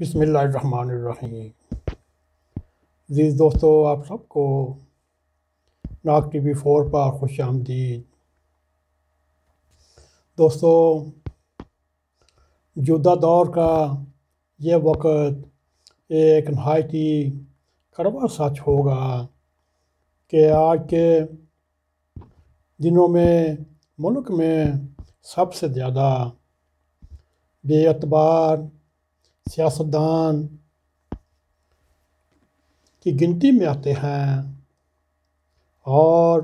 बिसमीम जी दोस्तों आप सबको नाग टी वी फोर पर खुश आमदीद दोस्तों जुदा दौर का ये वक्त एक नहायती कड़वा सच होगा कि आज के दिनों में मुल्क में सबसे ज़्यादा बेअतबार सियासतदान की गिनती में आते हैं और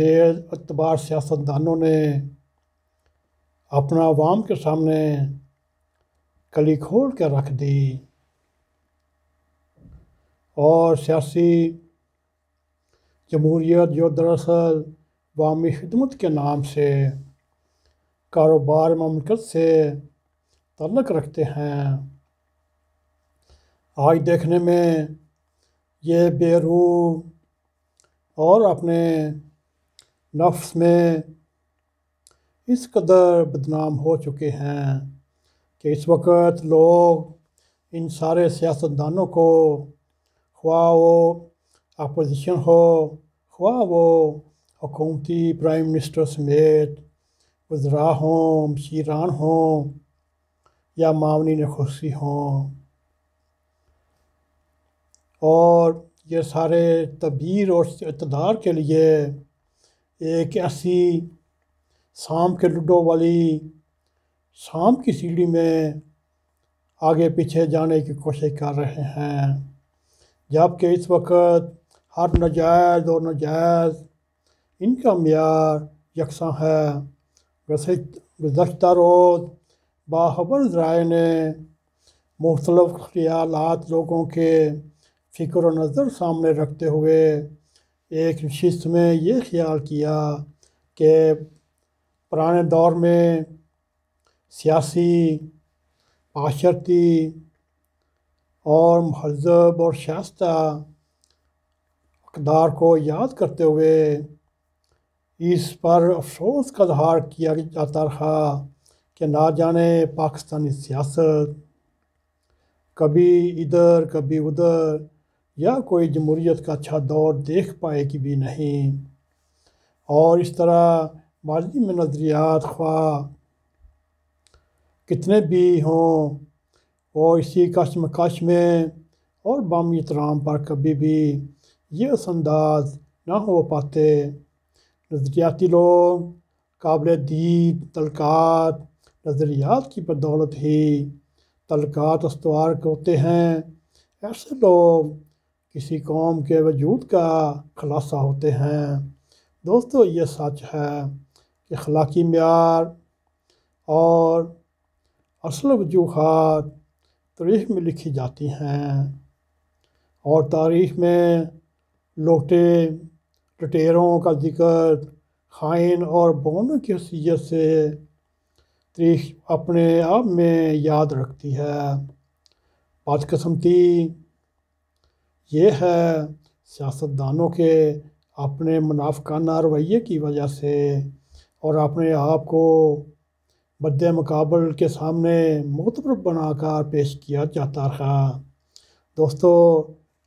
बेअतबार सियासतदानों ने अपना आवाम के सामने कली खोल कर रख दी और सियासी जमहूरियत जो दरअसल वामी खिदमत के नाम से कारोबार ममलकत से तल्लक रखते हैं आज देखने में ये बेरू और अपने नफ्स में इस कदर बदनाम हो चुके हैं कि इस वक्त लोग इन सारे सियासतदानों को ख्वा वो अपोजिशन हो ख्वा वो हुकूमती प्राइम मिनिस्टर समेत वजरा हों शीरान हों या मामनी खुशी हों और ये सारे तबीर और इतदार के लिए एक ऐसी शाम के लूडो वाली शाम की सीढ़ी में आगे पीछे जाने की कोशिश कर रहे हैं जबकि इस वक्त हर नजायज़ और नजायज़ इनका मैार यकसा है वैसे गुजशत रोज़ बाबर राय ने मुख्तलफ़ ख़्याल लोगों के फ़िक्र नज़र सामने रखते हुए एक नशस्त में ये ख्याल किया कि पुराने दौर में सियासी माशरती और महजब और शास्ता अकदार को याद करते हुए इस पर अफसोस का इजहार किया जाता रहा कि ना जाने पाकिस्तानी सियासत कभी इधर कभी उधर या कोई जमहूरीत का अच्छा दौर देख पाएगी भी नहीं और इस तरह माजी में नज़रियात ख्वा कितने भी हों और इसी कश्म कश में और बामी तराम पर कभी भी ये असंदाज ना हो पाते नज़रियाती लोग काबिल दीद तलकात नज़रियात की बदौलत ही तलक़ात उसवार होते हैं ऐसे लोग किसी कौम के वजूद का खलासा होते हैं दोस्तों ये सच है कि अखलाकी मैार और असल वजूहत तारीख में लिखी जाती हैं और तारीख में लोटे लटेरों का जिक्र खाइन और बोनों की हैसियत से तारीख अपने आप में याद रखती है बदकस्मती ये है सियासतदानों के अपने मुनाफाना रवैये की वजह से और अपने आप को बद मुकाबल के सामने मोतबर बनाकर पेश किया जाता रहा दोस्तों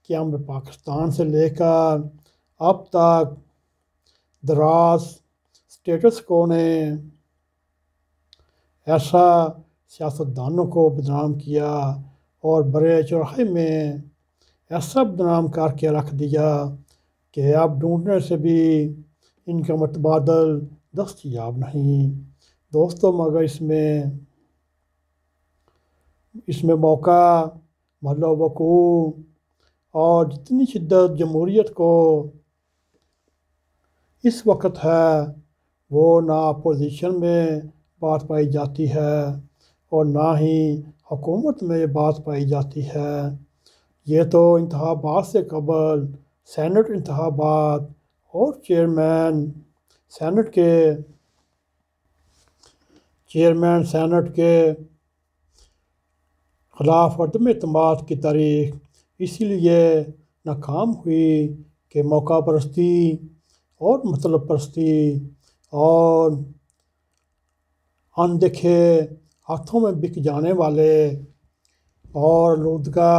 क्या मैं पाकिस्तान से लेकर अब तक दराज स्टेटस को ने ऐसा सियासतदानों को बदनाम किया और बड़े चौराहे में ऐसा बदनाम करके रख दिया कि आप ढूंढने से भी इनका मतबादल दस्तियाब नहीं दोस्तों मगर इसमें इसमें मौका मतलब वकू और जितनी शिद्दत जमहूरीत को इस वक्त है वो ना अपोजिशन में बात पाई जाती है और ना ही हुकूमत में ये बात पाई जाती है ये तो इंतबात से कबल सैनट इंतबात और चेयरमैन सैनट के चेयरमैन सैनट के खिलाफ अदम अतमाद की तारीख इसीलिए नाकाम हुई कि मौका परस्ती और मतलब परस्ती और अनदेखे हाथों में बिक जाने वाले और लोदगा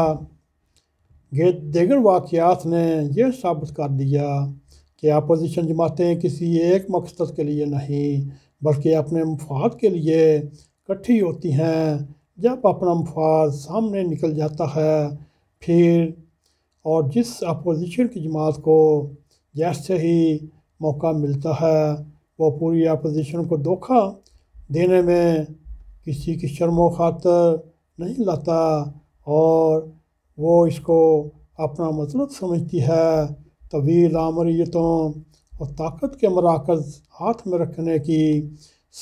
गे देगर वाक़ात ने यह साबित कर दिया कि अपोजिशन जमातें किसी एक मकसद के लिए नहीं बल्कि अपने मफाद के लिए इकट्ठी होती हैं जब अपना मफाद सामने निकल जाता है फिर और जिस अपोजिशन की जमात को जैसे ही मौका मिलता है वो पूरी अपोजिशन को धोखा देने में किसी की शर्मो खातर नहीं लाता और वो इसको अपना मतलब समझती है तवील आमरीतों और ताकत के मराकज़ हाथ में रखने की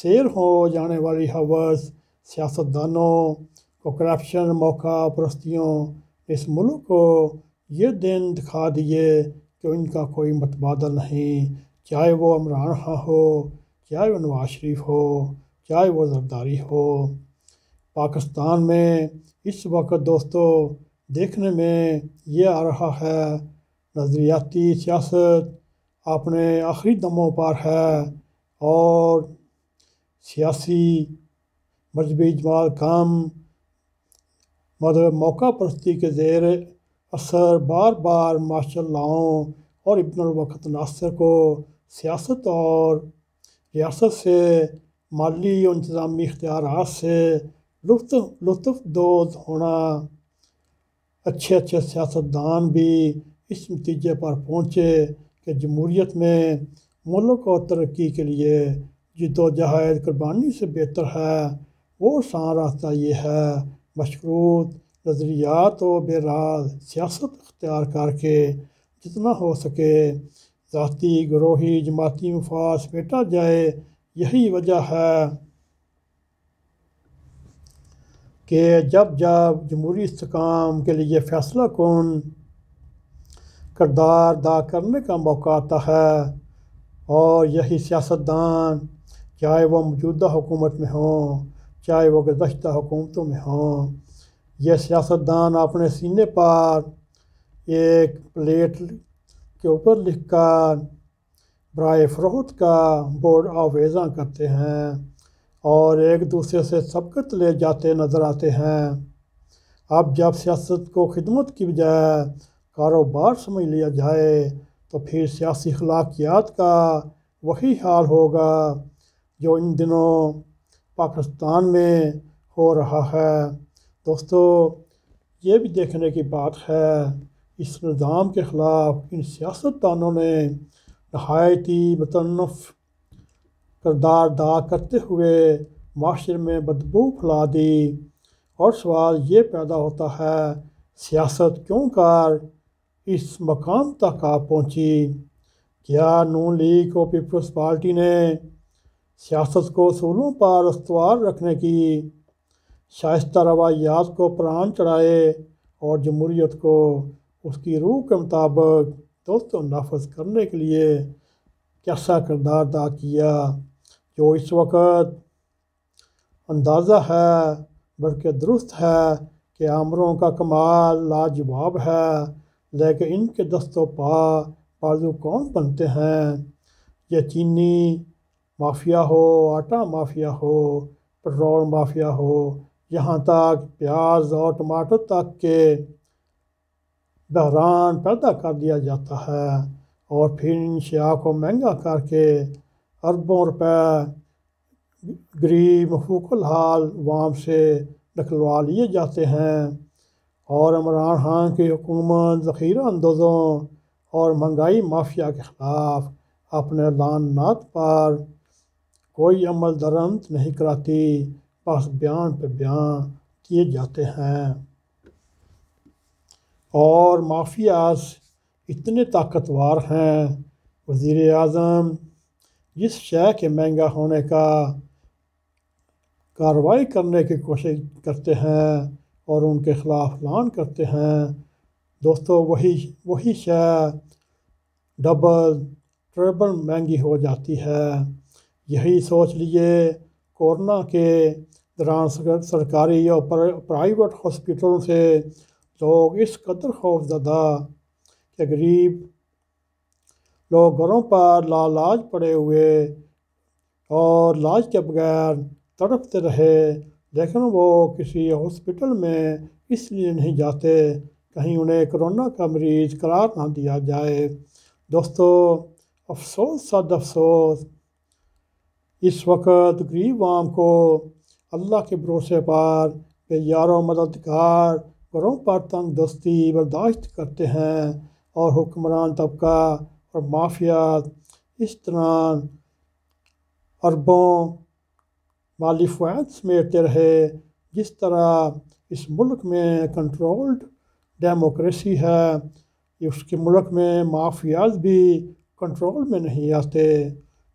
शेर हो जाने वाली हवस सियासतदानों को करप्शन मौका परस्तियों इस मुल्क को ये दिन दिखा दिए कि इनका कोई मतबादल नहीं चाहे वो इमरान खां हो चाहे वो नवाज शरीफ हो चाहे वो जरदारी हो पाकिस्तान में इस वक्त दोस्तों देखने में ये आ रहा है नज़रियाती सियासत अपने आखिरी दमों पर है और सियासी मजहबी जमाल काम मतलब मौका परस्ती के जेर असर बार बार माशा लाओं और इब्नवक़त नासर को सियासत और रियासत से माली इंतज़ामी इख्तियार से लुफ्त लुफानंदोज होना अच्छे अच्छे सियासतदान भी इस नतीजे पर पहुँचे कि जमहूरीत में मुल्क और तरक्की के लिए जदोजहद कुर्बानी से बेहतर है वो सान रास्ता ये है मशरूत नज़रियात और बेराज सियासत अख्तियार करके जितना हो सके ज़ाती ग्रोही जमाती मफाद समेटा जाए यही वजह है कि जब जब जमहूरी इसकाम के लिए फ़ैसला कौन करदार अदा करने का मौका आता है और यही सियासतदान चाहे वह मौजूदा हुकूमत में हों चाहे वह गुजशत हुकूमतों में हों यह सियासतदान अपने सीने पर एक प्लेट के ऊपर लिख कर बर फ़रोत का बोर्ड आवेजा करते हैं और एक दूसरे से सबकत ले जाते नज़र आते हैं अब जब सियासत को खिदमत की बजाय कारोबार समझ लिया जाए तो फिर सियासी अखलाकियात का वही हाल होगा जो इन दिनों पाकिस्तान में हो रहा है दोस्तों ये भी देखने की बात है इस निज़ाम के ख़िलाफ़ इन सियासतदानों ने रहायती मतनफ़ करदार अदा करते हुए माशरे में बदबू फैला दी और सवाल ये पैदा होता है सियासत क्यों कर इस मकाम तक आ पहुँची क्या नून लीग और पीपल्स पार्टी ने सियासत को सूलों पर अस्तवार रखने की शायस्त रवायात को प्राण चढ़ाए और जमहूरीत को उसकी रूह के मुताबिक दोस्तों नाफज करने के लिए कैसा किरदार अदा किया जो इस वक्त अंदाज़ा है बल्कि दुरुस्त है कि आमरों का कमाल लाजवाब है लेकिन इनके दस्तों पा बाजू कौन बनते हैं यह चीनी माफिया हो आटा माफिया हो पेट्रोल माफिया हो यहाँ तक प्याज और टमाटर तक के बहरान पैदा कर दिया जाता है और फिर इन शिया को महंगा करके अरबों रुपए गरीब हकूल हाल वाम से निकलवा लिए जाते हैं और इमरान खान की हुकूमत ज़ख़ीरा अंदोज़ों और महंगाई माफिया के ख़िलाफ़ अपने लानत पर कोई अमल दरअमद नहीं कराती बस बयान पर बयान किए जाते हैं और माफियाज इतने ताकतवर हैं वज़ी अजम जिस शय के महंगा होने का कार्रवाई करने की कोशिश करते हैं और उनके ख़िलाफ़ लान करते हैं दोस्तों वही वही शय डबल ट्रबल महंगी हो जाती है यही सोच लिए कोरोना के दौरान सरकारी और प्राइवेट हॉस्पिटलों से लोग इस कदर खौफजदा कि गरीब लोग घरों पर लालाज पड़े हुए और लाज के बगैर तड़पते रहे लेकिन वो किसी हॉस्पिटल में इसलिए नहीं जाते कहीं उन्हें कोरोना का मरीज करार ना दिया जाए दोस्तों अफसोस सद अफसोस इस वक्त गरीब आम को अल्लाह के भरोसे पर यारों मददगार परों पर तंग दस्ती बर्दाश्त करते हैं और हुक्मरान तबका और माफिया इस तरह अरबों माली फैद समेटते रहे जिस तरह इस मुल्क में कंट्रोल्ड डेमोक्रेसी है उसके मुल्क में माफियाज भी कंट्रोल में नहीं आते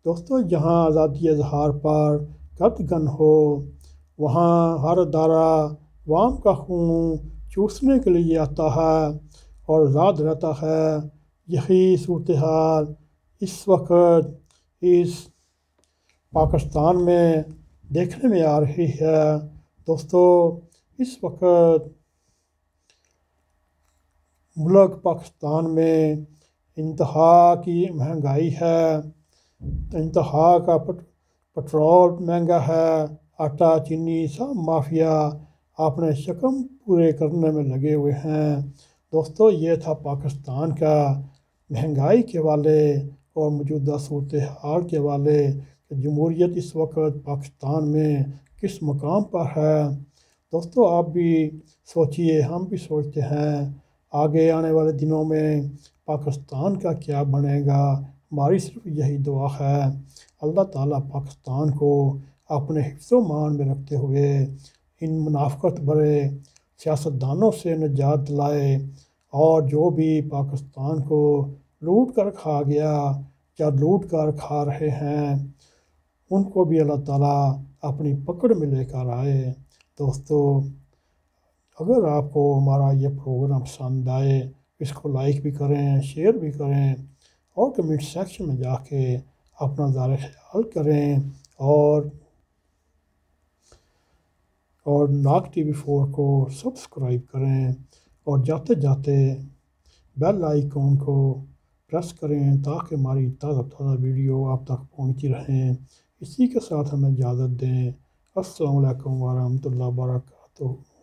दोस्तों जहाँ आज़ादी इजहार पर कद गन हो वहाँ हर दारा वाम का खून चूसने के लिए आता है और याद रहता है यही सूरत हाल इस वक्त इस पाकिस्तान में देखने में आ रही है दोस्तों इस वक्त मुल्क पाकिस्तान में इंतहा की महंगाई है इंतहा का पेट्रोल महंगा है आटा चीनी सब माफिया अपने शकम पूरे करने में लगे हुए हैं दोस्तों ये था पाकिस्तान का महंगाई के वाले और मौजूदा सूरत हाल के वाले जमहूरीत इस वक्त पाकिस्तान में किस मकाम पर है दोस्तों आप भी सोचिए हम भी सोचते हैं आगे आने वाले दिनों में पाकिस्तान का क्या बनेगा हमारी सिर्फ यही दुआ है अल्लाह ताला पाकिस्तान को अपने हिस्सों मान में रखते हुए इन मुनाफ़त भरे सियासतदानों से निजात लाए और जो भी पाकिस्तान को लूट कर खा गया या लूट कर खा रहे हैं उनको भी अल्लाह ताला अपनी पकड़ में लेकर आए दोस्तों अगर आपको हमारा ये प्रोग्राम पसंद आए इसको लाइक भी करें शेयर भी करें और कमेंट सेक्शन में जाके अपना ज़ार ख्याल करें और और नाग टी वी फोर को सब्सक्राइब करें और जाते जाते बेल आइकॉन को प्रेस करें ताकि हमारी ताज़ा ताज़ा वीडियो आप तक पहुंची रहें इसी के साथ हमें इजाज़त दें असलकम वरहमल वर्का